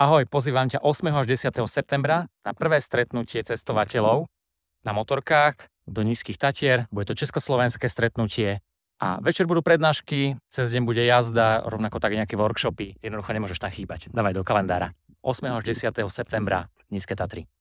Ahoj, pozývam ťa 8. až 10. septembra na prvé stretnutie cestovateľov na motorkách do Nízkych Tatier. Bude to československé stretnutie a večer budú prednášky, cez deň bude jazda, rovnako tak nejaké workshopy. Jednoducho nemôžeš tam chýbať. Dávaj do kalendára. 8. až 10. septembra Nízke Tatry.